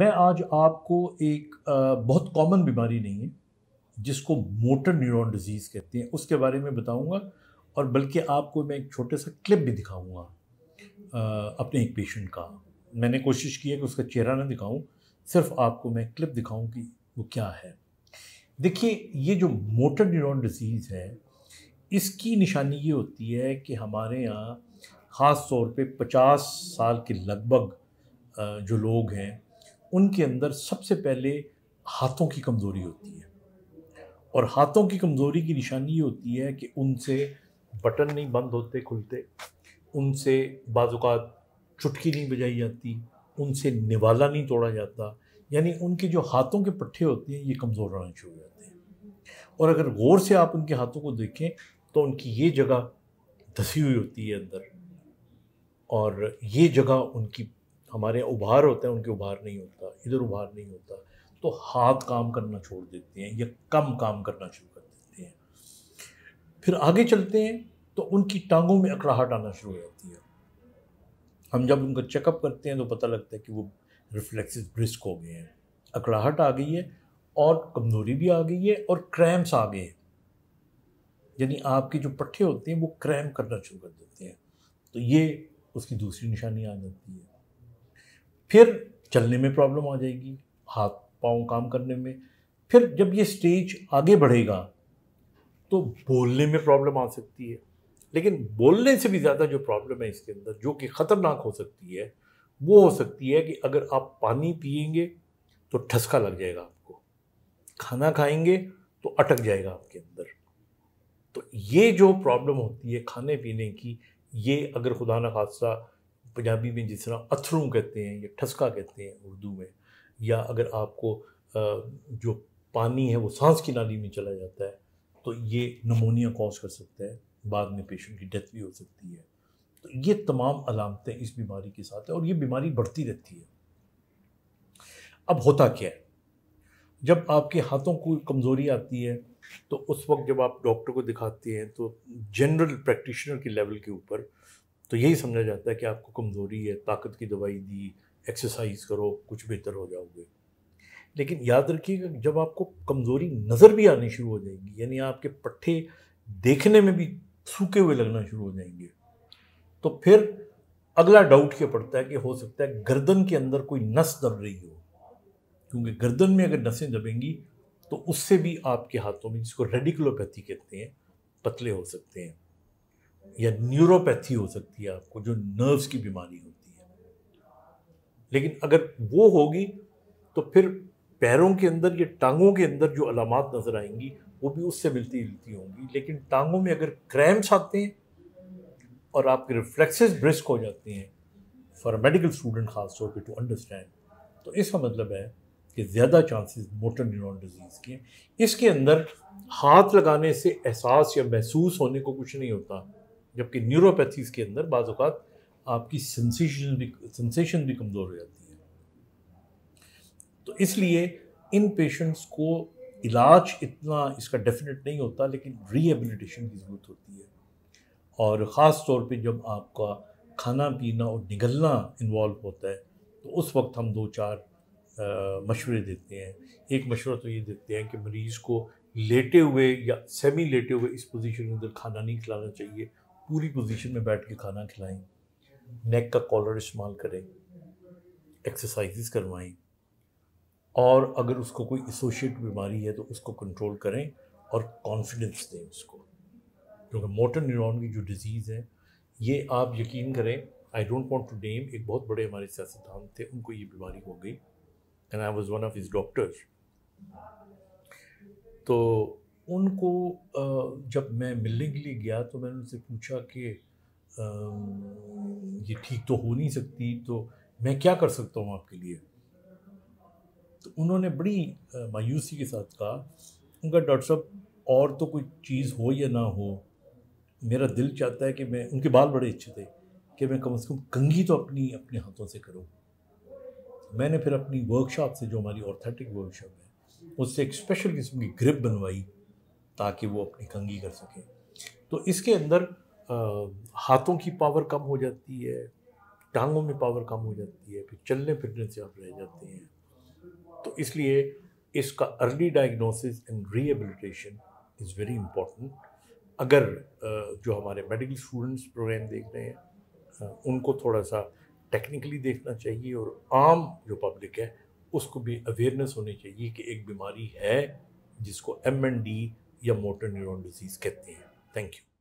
मैं आज आपको एक बहुत कॉमन बीमारी नहीं है जिसको मोटर न्यूरॉन डिजीज़ कहते हैं उसके बारे में बताऊंगा और बल्कि आपको मैं एक छोटे सा क्लिप भी दिखाऊंगा अपने एक पेशेंट का मैंने कोशिश की है कि उसका चेहरा ना दिखाऊं सिर्फ आपको मैं क्लिप दिखाऊं कि वो क्या है देखिए ये जो मोटर न्यूरॉन डिजीज़ है इसकी निशानी ये होती है कि हमारे यहाँ ख़ास तौर पे 50 साल के लगभग जो लोग हैं उनके अंदर सबसे पहले हाथों की कमज़ोरी होती है और हाथों की कमज़ोरी की निशानी ये होती है कि उनसे बटन नहीं बंद होते खुलते उनसे बाज़ात चुटकी नहीं बजाई जाती उनसे निवाला नहीं तोड़ा जाता यानी उनके जो हाथों के पट्ठे होते हैं ये कमज़ोर होना शुरू हो जाते हैं और अगर गौर से आप उनके हाथों को देखें तो उनकी ये जगह धसी हुई होती है अंदर और ये जगह उनकी हमारे यहाँ उभार होते हैं उनके उभार नहीं होता इधर उभार नहीं होता तो हाथ काम करना छोड़ देते हैं या कम काम करना शुरू कर देते हैं फिर आगे चलते हैं तो उनकी टांगों में अकड़ाहट आना शुरू हो जाती है हम जब उनका चेकअप करते हैं तो पता लगता है कि वो रिफ्लेक्सेस ब्रिस्क हो गए हैं अकड़ाहट आ गई है और कमजोरी भी आ गई है और क्रैम्स आ गए हैं यानी आपके जो पट्टे होते हैं वो क्रैम करना शुरू कर देते हैं तो ये उसकी दूसरी निशानी आ जाती है फिर चलने में प्रॉब्लम आ जाएगी हाथ पाँव काम करने में फिर जब ये स्टेज आगे बढ़ेगा तो बोलने में प्रॉब्लम आ सकती है लेकिन बोलने से भी ज़्यादा जो प्रॉब्लम है इसके अंदर जो कि ख़तरनाक हो सकती है वो हो सकती है कि अगर आप पानी पिएंगे तो ठसका लग जाएगा आपको खाना खाएंगे तो अटक जाएगा आपके अंदर तो ये जो प्रॉब्लम होती है खाने पीने की ये अगर खुदा न खादसा पंजाबी में जिस तरह अथरू कहते हैं या ठसका कहते हैं उर्दू में या अगर आपको जो पानी है वो सांस की नाली में चला जाता है तो ये नमोनिया कॉज कर सकता है बाद में पेशेंट की डेथ भी हो सकती है तो ये तमाम अलामतें इस बीमारी के साथ हैं और ये बीमारी बढ़ती रहती है अब होता क्या है जब आपके हाथों को कमज़ोरी आती है तो उस वक्त जब आप डॉक्टर को दिखाते हैं तो जनरल प्रैक्टिशनर के लेवल के ऊपर तो यही समझा जाता है कि आपको कमज़ोरी है ताकत की दवाई दी एक्सरसाइज करो कुछ बेहतर हो जाओगे लेकिन याद रखिएगा जब आपको कमज़ोरी नज़र भी आनी शुरू हो जाएगी यानी आपके पट्टे देखने में भी सूखे हुए लगना शुरू हो जाएंगे तो फिर अगला डाउट क्या पड़ता है कि हो सकता है गर्दन के अंदर कोई नस दब रही हो क्योंकि गर्दन में अगर नसें दबेंगी तो उससे भी आपके हाथों में जिसको रेडिकुलोपैथी कहते हैं पतले हो सकते हैं या न्यूरोपैथी हो सकती है आपको जो नर्व्स की बीमारी होती है लेकिन अगर वो होगी तो फिर पैरों के अंदर या टांगों के अंदर जो अलामत नज़र आएंगी वो भी उससे मिलती जुलती होंगी लेकिन टांगों में अगर क्रैम्प्स आते हैं और आपके रिफ्लेक्सेस ब्रिस्क हो जाते हैं फॉर मेडिकल स्टूडेंट खास तौर पर टू अंडरस्टैंड तो इसका मतलब है कि ज़्यादा चांसेस मोटर न्यूरॉन डिजीज़ के इसके अंदर हाथ लगाने से एहसास या महसूस होने को कुछ नहीं होता जबकि न्यूरोपैथीज़ के अंदर बाज़ात आपकी सेंसेशन भी सेंसेशन भी कमज़ोर हो जाती है तो इसलिए इन पेशेंट्स को इलाज इतना इसका डेफिनेट नहीं होता लेकिन रिहेबिलिटेशन की ज़रूरत होती है और ख़ास तौर पे जब आपका खाना पीना और निगलना इन्वॉल्व होता है तो उस वक्त हम दो चार मशवरे देते हैं एक मशवरा तो ये देते हैं कि मरीज़ को लेटे हुए या सेमी लेटे हुए इस पोजीशन के अंदर खाना नहीं खिलाना चाहिए पूरी पोजीशन में बैठ के खाना खिलाएं नेक का कॉलर इस्तेमाल करें एक्सरसाइजेस करवाएं और अगर उसको कोई एसोशिएट बीमारी है तो उसको कंट्रोल करें और कॉन्फिडेंस दें उसको क्योंकि मोटर न्यूरॉन की जो डिजीज़ है ये आप यकीन करें I don't want to name एक बहुत बड़े हमारे सियासतदान थे उनको ये बीमारी हो गई and I was one of his doctors तो उनको जब मैं मिलने के लिए गया तो मैंने उनसे पूछा कि ये ठीक तो हो नहीं सकती तो मैं क्या कर सकता हूँ आपके लिए तो उन्होंने बड़ी मायूसी के साथ कहा उनका डॉक्टर साहब और तो कोई चीज़ हो या ना हो मेरा दिल चाहता है कि मैं उनके बाल बड़े अच्छे थे कि मैं कम से कम कंघी तो अपनी अपने हाथों से करूँ मैंने फिर अपनी वर्कशॉप से जो हमारी ऑर्थेटिक वर्कशॉप है उससे एक स्पेशल किस्म की ग्रिप बनवाई ताकि वो अपनी कंगी कर सके तो इसके अंदर हाथों की पावर कम हो जाती है टांगों में पावर कम हो जाती है फिर चलने फिरने से आप रह जाते हैं तो इसलिए इसका early diagnosis and rehabilitation is very important अगर जो हमारे मेडिकल स्टूडेंट्स प्रोग्राम देख रहे हैं उनको थोड़ा सा टेक्निकली देखना चाहिए और आम जो पब्लिक है उसको भी अवेयरनेस होनी चाहिए कि एक बीमारी है जिसको एम एंड डी या मोटर न्यूरॉन डिजीज़ कहते हैं थैंक यू